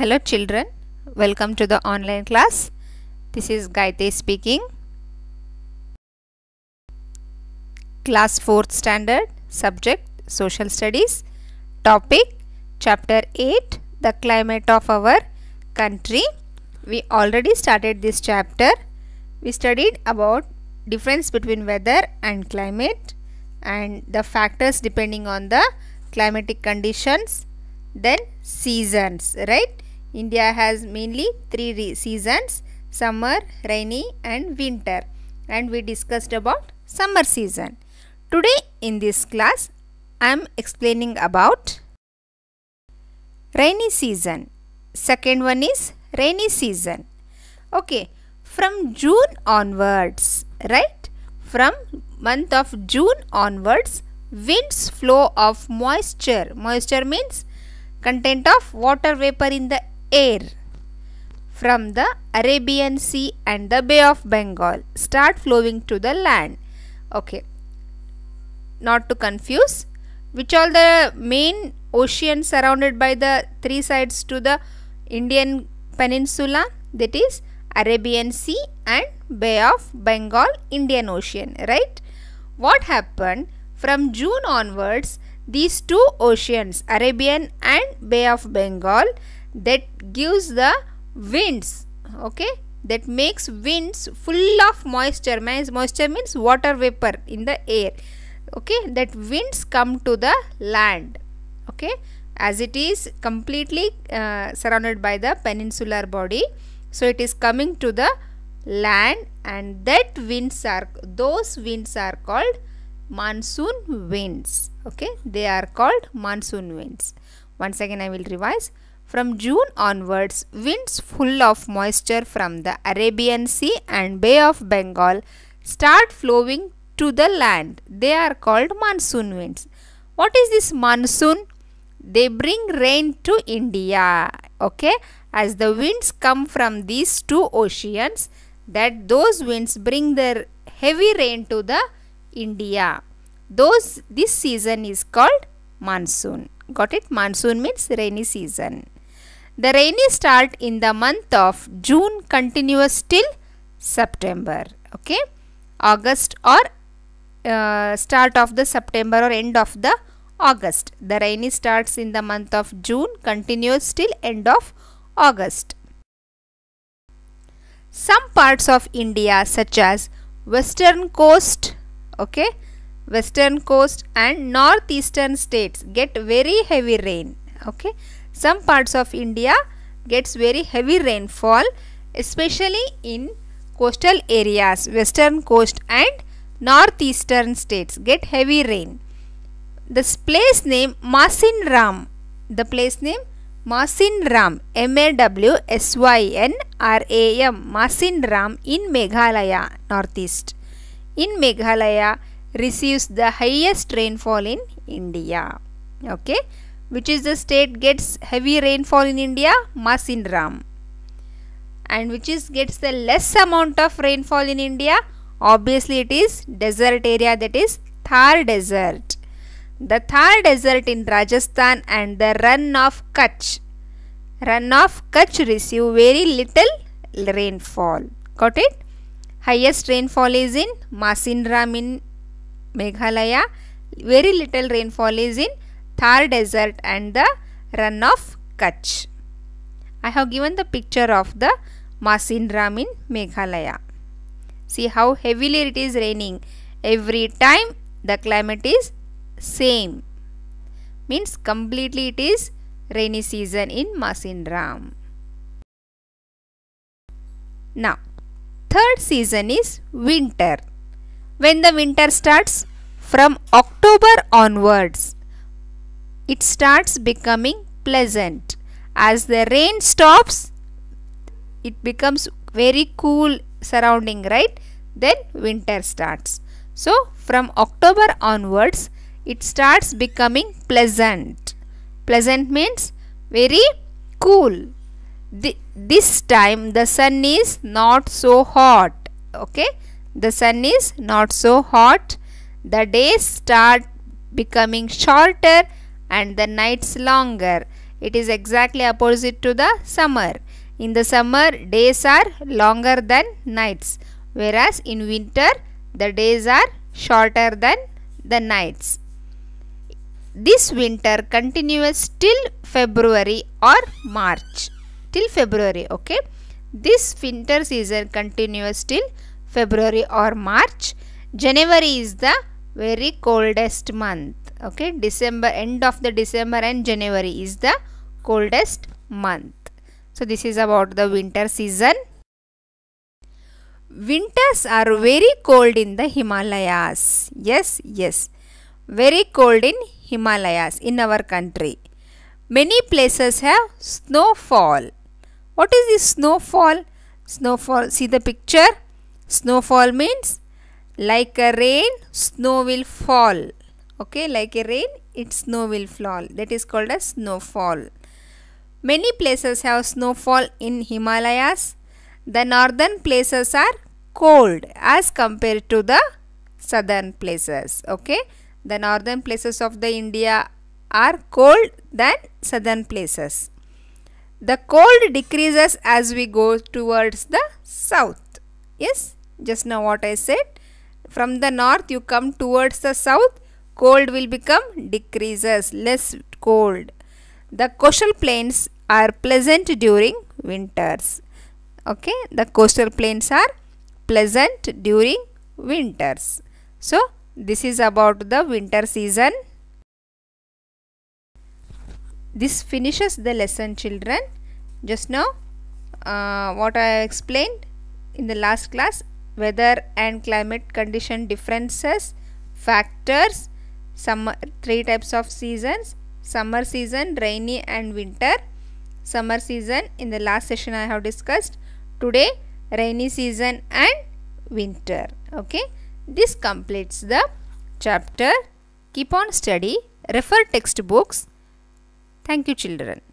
Hello children, welcome to the online class. This is Gayatri speaking. Class 4th standard, subject Social Studies, topic Chapter 8, the climate of our country. We already started this chapter. We studied about difference between weather and climate and the factors depending on the climatic conditions then seasons right India has mainly three seasons summer, rainy and winter and we discussed about summer season. Today in this class I am explaining about rainy season. Second one is rainy season. Okay, from June onwards, right? From month of June onwards, winds flow of moisture. Moisture means content of water vapor in the air from the Arabian Sea and the Bay of Bengal start flowing to the land. Okay, not to confuse, which all the main ocean surrounded by the three sides to the Indian Peninsula that is Arabian Sea and Bay of Bengal, Indian Ocean, right? What happened from June onwards, these two oceans, Arabian and Bay of Bengal, that gives the winds okay that makes winds full of moisture means moisture means water vapor in the air okay that winds come to the land okay as it is completely uh, surrounded by the peninsular body so it is coming to the land and that winds are those winds are called monsoon winds okay they are called monsoon winds once again i will revise from June onwards, winds full of moisture from the Arabian Sea and Bay of Bengal start flowing to the land. They are called monsoon winds. What is this monsoon? They bring rain to India. Okay, as the winds come from these two oceans, that those winds bring their heavy rain to the India. Those this season is called monsoon. Got it? Monsoon means rainy season. The rainy start in the month of June continues till September. Okay. August or uh, start of the September or end of the August. The rainy starts in the month of June continues till end of August. Some parts of India such as western coast, okay, western coast and northeastern states get very heavy rain, okay. Some parts of India gets very heavy rainfall especially in coastal areas, western coast and northeastern states get heavy rain. The place name Masinram, the place name Masinram, M-A-W-S-Y-N-R-A-M, Masinram in Meghalaya, northeast. In Meghalaya receives the highest rainfall in India. Okay which is the state gets heavy rainfall in India? Masinram. And which is gets the less amount of rainfall in India? Obviously it is desert area that is Thar desert. The Thar desert in Rajasthan and the run of Kutch. Run of Kutch receive very little rainfall. Got it? Highest rainfall is in Masinram in Meghalaya. Very little rainfall is in Thar Desert and the run of Kutch. I have given the picture of the Masindram in Meghalaya. See how heavily it is raining. Every time the climate is same. Means completely it is rainy season in Masindram. Now, third season is winter. When the winter starts? From October onwards it starts becoming pleasant. As the rain stops, it becomes very cool surrounding, right? Then winter starts. So, from October onwards, it starts becoming pleasant. Pleasant means very cool. The, this time the sun is not so hot. Okay, the sun is not so hot. The days start becoming shorter and the nights longer. It is exactly opposite to the summer. In the summer, days are longer than nights, whereas in winter, the days are shorter than the nights. This winter continues till February or March. Till February, okay. This winter season continues till February or March. January is the very coldest month okay December end of the December and January is the coldest month so this is about the winter season winters are very cold in the Himalayas yes yes very cold in Himalayas in our country many places have snowfall what is this snowfall snowfall see the picture snowfall means like a rain snow will fall okay like a rain its snow will fall that is called as snowfall many places have snowfall in himalayas the northern places are cold as compared to the southern places okay the northern places of the india are cold than southern places the cold decreases as we go towards the south yes just now what i said from the north you come towards the south cold will become decreases, less cold. The coastal plains are pleasant during winters. Okay, the coastal plains are pleasant during winters. So, this is about the winter season. This finishes the lesson children. Just now, uh, what I explained in the last class, weather and climate condition differences, factors, summer three types of seasons summer season rainy and winter summer season in the last session i have discussed today rainy season and winter okay this completes the chapter keep on study refer textbooks thank you children